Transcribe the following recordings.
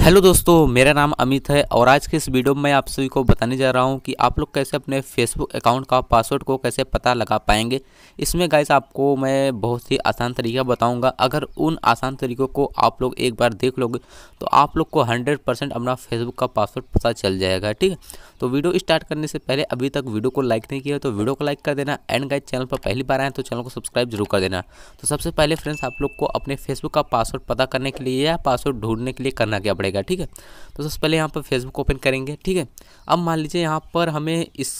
hello दोस्तों मेरा नाम अमित है और आज के इस वीडियो में मैं आप सभी को बताने जा रहा हूं कि आप लोग कैसे अपने फेसबुक अकाउंट का पासवर्ड को कैसे पता लगा पाएंगे इसमें गाइस आपको मैं बहुत ही आसान तरीका बताऊंगा अगर उन आसान तरीकों को आप लोग एक बार देख लोगे तो आप लोग को हंड्रेड परसेंट अपना फेसबुक का पासवर्ड पता चल जाएगा ठीक है तो वीडियो स्टार्ट करने से पहले अभी तक वीडियो को लाइक नहीं किया तो वीडियो को लाइक कर देना एंड गाइज चैनल पर पहली बार आए तो चैनल को सब्सक्राइब जरूर कर देना तो सबसे पहले फ्रेंड्स आप लोग को अपने फेसबुक का पासवर्ड पता करने के लिए या पासवर्ड ढूंढने के लिए करना क्या पड़ेगा ठीक है तो सबसे पहले यहाँ पर फेसबुक ओपन करेंगे ठीक है अब मान लीजिए यहाँ पर हमें इस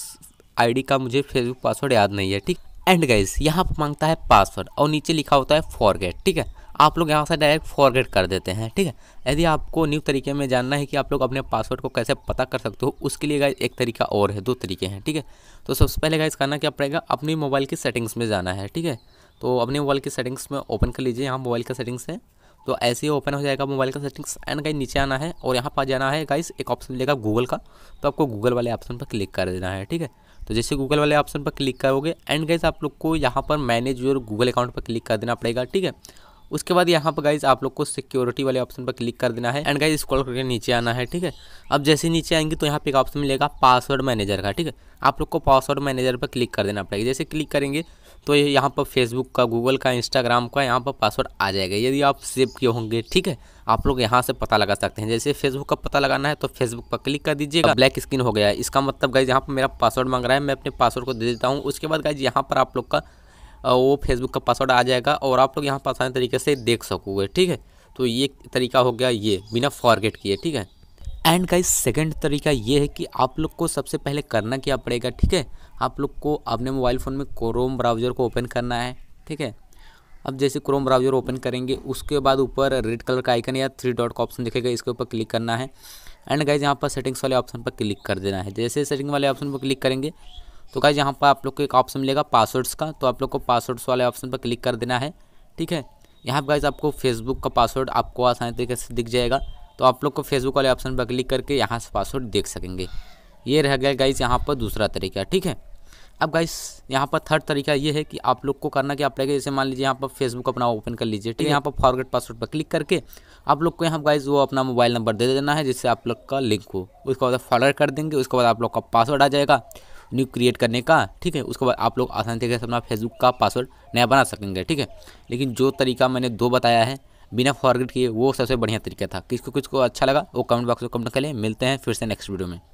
आईडी का मुझे फेसबुक पासवर्ड याद नहीं है ठीक एंड गाइज यहाँ पर मांगता है पासवर्ड और नीचे लिखा होता है फॉरगेट ठीक है आप लोग यहाँ से डायरेक्ट फॉरगेट कर देते हैं ठीक है यदि आपको न्यू तरीके में जानना है कि आप लोग अपने पासवर्ड को कैसे पता कर सकते हो उसके लिए गाइज एक तरीका और है दो तरीके हैं ठीक है तो सबसे पहले गाइज करना क्या पड़ेगा अपने मोबाइल की सेटिंग्स में जाना है ठीक है तो अपने मोबाइल की सेटिंग्स में ओपन कर लीजिए यहाँ मोबाइल का सेटिंग्स है तो ऐसे ही ओपन हो जाएगा मोबाइल का सेटिंग्स एंड कहीं नीचे आना है और यहाँ पर जाना है गाइस एक ऑप्शन मिलेगा गूगल का तो आपको गूगल वाले ऑप्शन पर क्लिक कर देना है ठीक है तो जैसे गूगल वाले ऑप्शन पर क्लिक करोगे एंड गाइज आप लोग को यहाँ पर मैनेज योर गूगल अकाउंट पर क्लिक कर देना पड़ेगा ठीक है उसके बाद यहाँ पर गाइज आप लोग को सिक्योरिटी वाले ऑप्शन पर क्लिक कर देना है एंड गाइज स्क्रॉल करके नीचे आना है ठीक है अब जैसे नीचे आएंगे तो यहाँ पे एक ऑप्शन मिलेगा पासवर्ड मैनेजर का ठीक है आप लोग को पासवर्ड मैनेजर पर क्लिक कर देना पड़ेगा जैसे क्लिक करेंगे तो ये यहाँ पर फेसबुक का गूगल का इंस्टाग्राम का यहाँ पर पासवर्ड आ जाएगा यदि आप सेव किए होंगे ठीक है आप लोग यहाँ से पता लगा सकते हैं जैसे फेसबुक का पता लगाना है तो फेसबुक पर क्लिक कर दीजिएगा ब्लैक स्क्रीन हो गया है इसका मतलब गाइज यहाँ पर मेरा पासवर्ड मांग रहा है मैं अपने पासवर्ड को दे देता हूँ उसके बाद गाइज यहाँ पर आप लोग का वो फेसबुक का पासवर्ड आ जाएगा और आप लोग यहाँ पर आसानी तरीके से देख सकोगे ठीक है तो ये तरीका हो गया ये बिना फॉरगेट किए ठीक है एंड गाइस सेकंड तरीका ये है कि आप लोग को सबसे पहले करना क्या पड़ेगा ठीक है आप लोग को अपने मोबाइल फ़ोन में क्रोम ब्राउज़र को ओपन करना है ठीक है अब जैसे क्रोम ब्राउज़र ओपन करेंगे उसके बाद ऊपर रेड कलर का आइकन या थ्री डॉट का ऑप्शन दिखेगा इसके ऊपर क्लिक करना है एंड गाइज यहाँ पर सेटिंग्स वाले ऑप्शन पर क्लिक कर देना है जैसे सेटिंग वाले ऑप्शन पर क्लिक करेंगे तो गाइज यहाँ पर आप लोग को एक ऑप्शन मिलेगा पासवर्ड्स का तो आप लोग को पासवर्ड्स वाले ऑप्शन पर क्लिक कर देना है ठीक है यहाँ पर गाइज आपको फेसबुक का पासवर्ड आपको आसानी तरीके से दिख जाएगा तो आप लोग को फेसबुक वाले ऑप्शन पर क्लिक करके यहाँ से पासवर्ड देख सकेंगे ये रह गया गाइस यहाँ पर दूसरा तरीका ठीक है अब गाइस यहाँ पर थर्ड तरीका ये है कि आप लोग को करना क्या लगे जैसे मान लीजिए यहाँ पर फेसबुक अपना ओपन कर लीजिए ठीक है यहाँ पर फॉरगेट पासवर्ड पर क्लिक करके आप लोग को यहाँ गाइस वो अपना मोबाइल नंबर दे देना है जिससे आप लोग का लिंक हो उसके बाद फॉरवर्ड कर देंगे उसके बाद आप लोग का पासवर्ड आ जाएगा न्यू क्रिएट करने का ठीक है उसके बाद आप लोग आसानी तरीके से अपना फेसबुक का पासवर्ड नया बना सकेंगे ठीक है लेकिन जो तरीका मैंने दो बताया है बिना फॉरगेट किए वो सबसे बढ़िया तरीका था किसको किसको अच्छा लगा वो कमेंट बॉक्स में कमेंट कर लें मिलते हैं फिर से नेक्स्ट वीडियो में